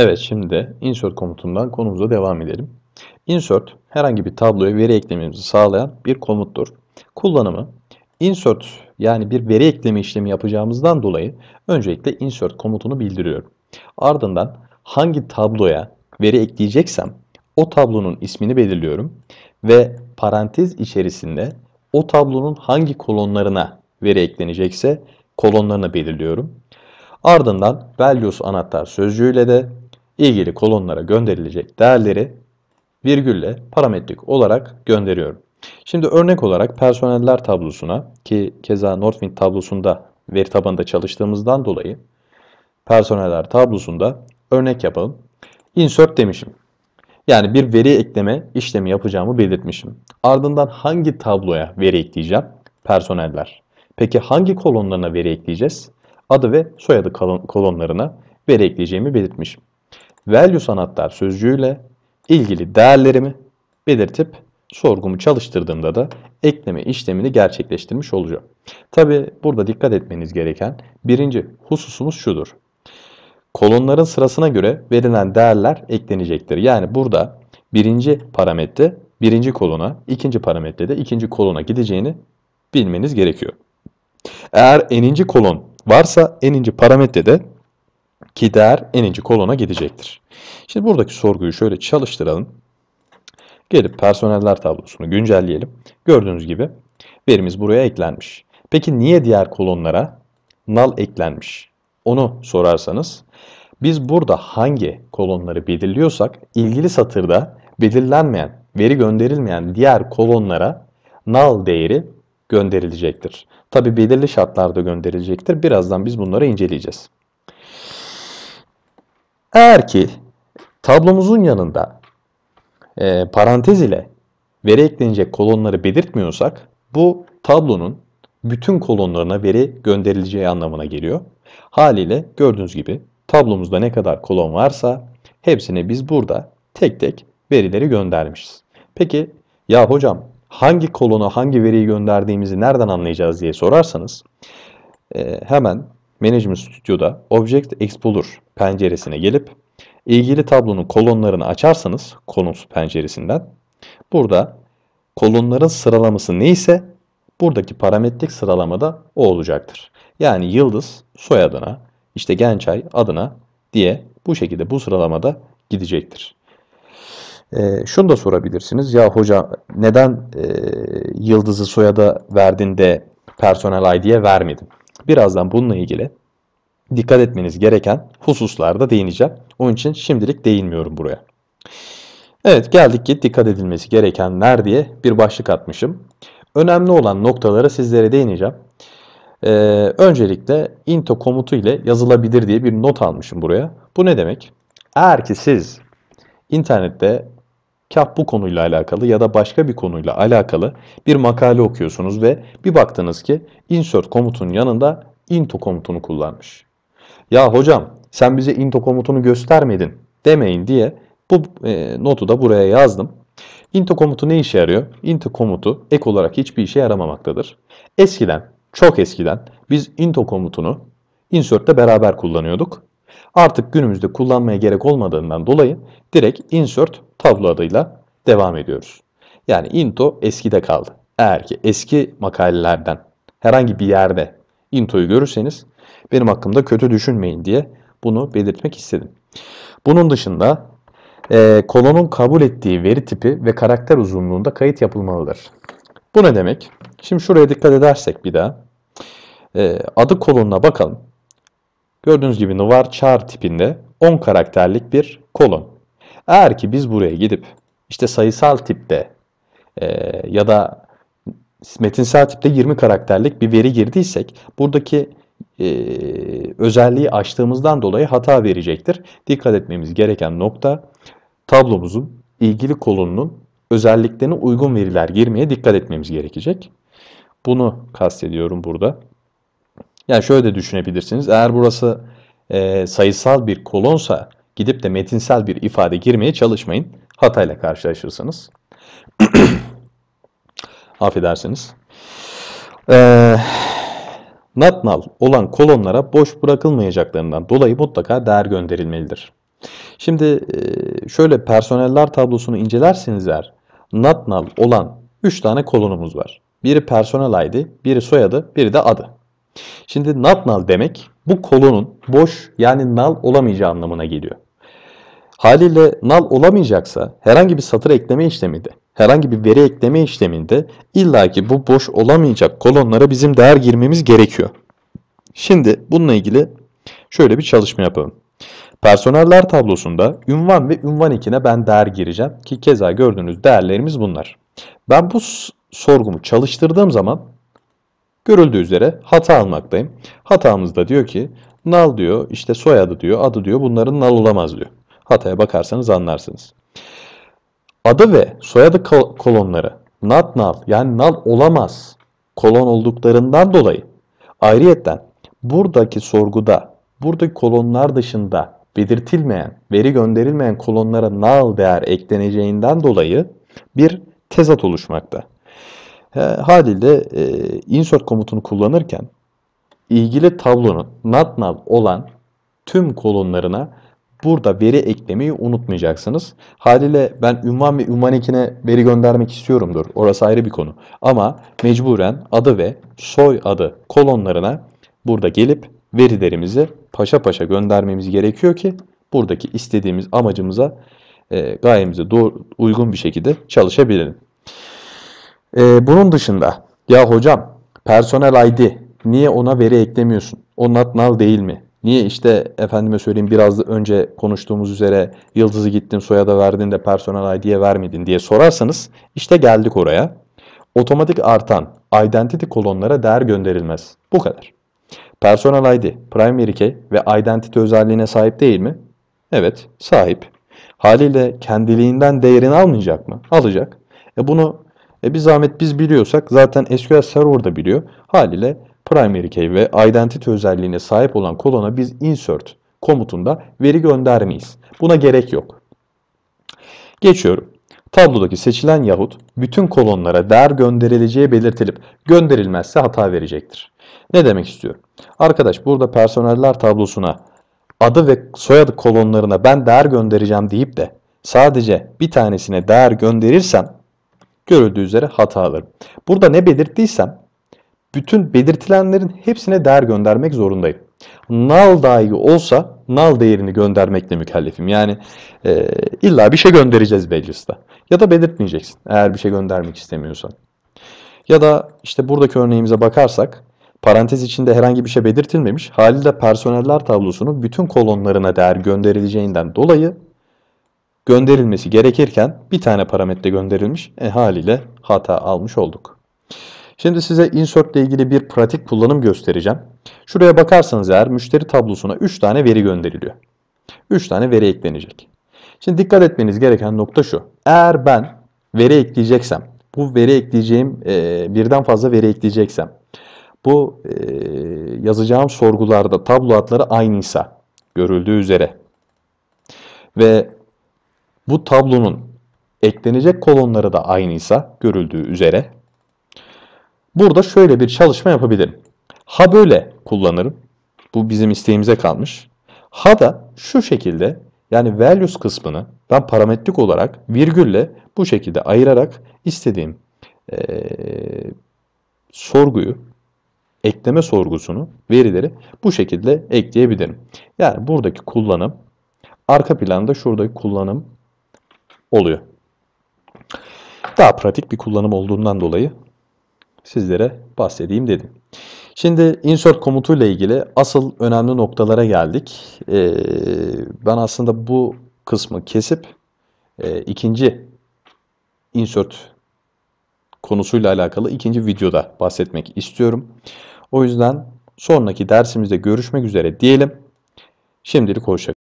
Evet şimdi de insert komutundan konumuza devam edelim. Insert herhangi bir tabloya veri eklememizi sağlayan bir komuttur. Kullanımı insert yani bir veri ekleme işlemi yapacağımızdan dolayı öncelikle insert komutunu bildiriyorum. Ardından hangi tabloya veri ekleyeceksem o tablonun ismini belirliyorum ve parantez içerisinde o tablonun hangi kolonlarına veri eklenecekse kolonlarını belirliyorum. Ardından values anahtar sözcüğüyle de ilgili kolonlara gönderilecek değerleri virgülle parametrik olarak gönderiyorum. Şimdi örnek olarak personeller tablosuna ki keza Northwind tablosunda veri tabanında çalıştığımızdan dolayı personeller tablosunda örnek yapalım. Insert demişim. Yani bir veri ekleme işlemi yapacağımı belirtmişim. Ardından hangi tabloya veri ekleyeceğim? Personeller. Peki hangi kolonlarına veri ekleyeceğiz? Adı ve soyadı kolonlarına veri ekleyeceğimi belirtmişim value sanatlar sözcüğüyle ilgili değerlerimi belirtip sorgumu çalıştırdığımda da ekleme işlemini gerçekleştirmiş olacağım. Tabi burada dikkat etmeniz gereken birinci hususumuz şudur. Kolonların sırasına göre verilen değerler eklenecektir. Yani burada birinci parametre birinci kolona, ikinci parametrede ikinci kolona gideceğini bilmeniz gerekiyor. Eğer eninci kolon varsa eninci parametrede ki eninci kolona gidecektir. Şimdi buradaki sorguyu şöyle çalıştıralım. Gelip personeller tablosunu güncelleyelim. Gördüğünüz gibi verimiz buraya eklenmiş. Peki niye diğer kolonlara null eklenmiş? Onu sorarsanız biz burada hangi kolonları belirliyorsak ilgili satırda belirlenmeyen, veri gönderilmeyen diğer kolonlara null değeri gönderilecektir. Tabi belirli şartlarda gönderilecektir. Birazdan biz bunları inceleyeceğiz. Eğer ki tablomuzun yanında e, parantez ile veri eklenecek kolonları belirtmiyorsak bu tablonun bütün kolonlarına veri gönderileceği anlamına geliyor. Haliyle gördüğünüz gibi tablomuzda ne kadar kolon varsa hepsine biz burada tek tek verileri göndermişiz. Peki ya hocam hangi kolona hangi veriyi gönderdiğimizi nereden anlayacağız diye sorarsanız e, hemen Management Studio'da Object Explorer penceresine gelip ilgili tablonun kolonlarını açarsanız Columns penceresinden burada kolonların sıralaması neyse buradaki parametrik sıralamada o olacaktır. Yani yıldız soyadına işte Gençay adına diye bu şekilde bu sıralamada gidecektir. E, şunu da sorabilirsiniz. Ya hoca neden e, yıldızı soyada verdin de personel ID'ye vermedin? Birazdan bununla ilgili dikkat etmeniz gereken hususlarda değineceğim. Onun için şimdilik değinmiyorum buraya. Evet geldik ki dikkat edilmesi gerekenler diye bir başlık atmışım. Önemli olan noktalara sizlere değineceğim. Ee, öncelikle into komutu ile yazılabilir diye bir not almışım buraya. Bu ne demek? Eğer ki siz internette Kah bu konuyla alakalı ya da başka bir konuyla alakalı bir makale okuyorsunuz ve bir baktınız ki insert komutun yanında into komutunu kullanmış. Ya hocam sen bize into komutunu göstermedin demeyin diye bu e, notu da buraya yazdım. Into komutu ne işe yarıyor? Into komutu ek olarak hiçbir işe yaramamaktadır. Eskiden, çok eskiden biz into komutunu insert'te beraber kullanıyorduk. Artık günümüzde kullanmaya gerek olmadığından dolayı direkt insert tablo adıyla devam ediyoruz. Yani into eskide kaldı. Eğer ki eski makalelerden herhangi bir yerde intoyu görürseniz benim hakkımda kötü düşünmeyin diye bunu belirtmek istedim. Bunun dışında e, kolonun kabul ettiği veri tipi ve karakter uzunluğunda kayıt yapılmalıdır. Bu ne demek? Şimdi şuraya dikkat edersek bir daha. E, adı kolonuna bakalım. Gördüğünüz gibi var char tipinde 10 karakterlik bir kolon. Eğer ki biz buraya gidip işte sayısal tipte e, ya da metinsel tipte 20 karakterlik bir veri girdiysek buradaki e, özelliği açtığımızdan dolayı hata verecektir. Dikkat etmemiz gereken nokta tablomuzun ilgili kolonunun özelliklerine uygun veriler girmeye dikkat etmemiz gerekecek. Bunu kastediyorum burada. Yani şöyle de düşünebilirsiniz. Eğer burası e, sayısal bir kolonsa gidip de metinsel bir ifade girmeye çalışmayın. Hatayla karşılaşırsınız. Affedersiniz. Ee, not null olan kolonlara boş bırakılmayacaklarından dolayı mutlaka değer gönderilmelidir. Şimdi e, şöyle personeller tablosunu incelerseniz eğer not null olan 3 tane kolonumuz var. Biri personel ID, biri soyadı, biri de adı. Şimdi nal nal demek bu kolonun boş yani null olamayacağı anlamına geliyor. Haliyle null olamayacaksa herhangi bir satır ekleme işleminde, herhangi bir veri ekleme işleminde illaki bu boş olamayacak kolonlara bizim değer girmemiz gerekiyor. Şimdi bununla ilgili şöyle bir çalışma yapalım. Personeller tablosunda ünvan ve ünvan ikine ben değer gireceğim ki keza gördüğünüz değerlerimiz bunlar. Ben bu sorgumu çalıştırdığım zaman Görüldüğü üzere hata almaktayım. Hatamızda diyor ki nal diyor işte soyadı diyor adı diyor bunların nal olamaz diyor. Hataya bakarsanız anlarsınız. Adı ve soyadı kolonları not nal yani nal olamaz kolon olduklarından dolayı ayrıyetten buradaki sorguda buradaki kolonlar dışında belirtilmeyen, veri gönderilmeyen kolonlara nal değer ekleneceğinden dolayı bir tezat oluşmakta haliyle e, insert komutunu kullanırken ilgili tablonun not null olan tüm kolonlarına burada veri eklemeyi unutmayacaksınız. Haliyle ben ünvan ve ünvan ekine veri göndermek istiyorumdur. Orası ayrı bir konu. Ama mecburen adı ve soy adı kolonlarına burada gelip verilerimizi paşa paşa göndermemiz gerekiyor ki buradaki istediğimiz amacımıza e, gayemize doğru, uygun bir şekilde çalışabilelim. Ee, bunun dışında ya hocam personel ID niye ona veri eklemiyorsun? O not null değil mi? Niye işte efendime söyleyeyim biraz önce konuştuğumuz üzere yıldızı gittin soyada verdin de personel ID'ye vermedin diye sorarsanız işte geldik oraya. Otomatik artan identity kolonlara değer gönderilmez. Bu kadar. Personal ID, primary key ve identity özelliğine sahip değil mi? Evet, sahip. Haliyle kendiliğinden değerini almayacak mı? Alacak. E bunu e bir zahmet biz biliyorsak zaten SQL Server da biliyor. Haliyle primary key ve identity özelliğine sahip olan kolona biz insert komutunda veri göndermeyiz. Buna gerek yok. Geçiyorum. Tablodaki seçilen yahut bütün kolonlara değer gönderileceği belirtilip gönderilmezse hata verecektir. Ne demek istiyorum? Arkadaş burada personeller tablosuna adı ve soyadı kolonlarına ben değer göndereceğim deyip de sadece bir tanesine değer gönderirsem görüldüğü üzere hatalı. Burada ne belirttiysem bütün belirtilenlerin hepsine değer göndermek zorundayım. Nal dahi olsa nal değerini göndermekle mükellefim. Yani e, illa bir şey göndereceğiz Belgis'ta. Ya da belirtmeyeceksin eğer bir şey göndermek istemiyorsan. Ya da işte buradaki örneğimize bakarsak parantez içinde herhangi bir şey belirtilmemiş haliyle personeller tablosunun bütün kolonlarına değer gönderileceğinden dolayı gönderilmesi gerekirken bir tane parametre gönderilmiş. E haliyle hata almış olduk. Şimdi size insert ile ilgili bir pratik kullanım göstereceğim. Şuraya bakarsanız eğer müşteri tablosuna 3 tane veri gönderiliyor. 3 tane veri eklenecek. Şimdi dikkat etmeniz gereken nokta şu. Eğer ben veri ekleyeceksem, bu veri ekleyeceğim, e, birden fazla veri ekleyeceksem, bu e, yazacağım sorgularda tablo adları aynıysa, görüldüğü üzere ve bu tablonun eklenecek kolonları da aynıysa görüldüğü üzere burada şöyle bir çalışma yapabilirim. Ha böyle kullanırım. Bu bizim isteğimize kalmış. Ha da şu şekilde yani values kısmını ben parametrik olarak virgülle bu şekilde ayırarak istediğim ee, sorguyu ekleme sorgusunu verileri bu şekilde ekleyebilirim. Yani buradaki kullanım arka planda şuradaki kullanım oluyor. Daha pratik bir kullanım olduğundan dolayı sizlere bahsedeyim dedim. Şimdi insert komutu ile ilgili asıl önemli noktalara geldik. Ee, ben aslında bu kısmı kesip e, ikinci insert konusuyla alakalı ikinci videoda bahsetmek istiyorum. O yüzden sonraki dersimizde görüşmek üzere diyelim. Şimdilik hoşçakalın.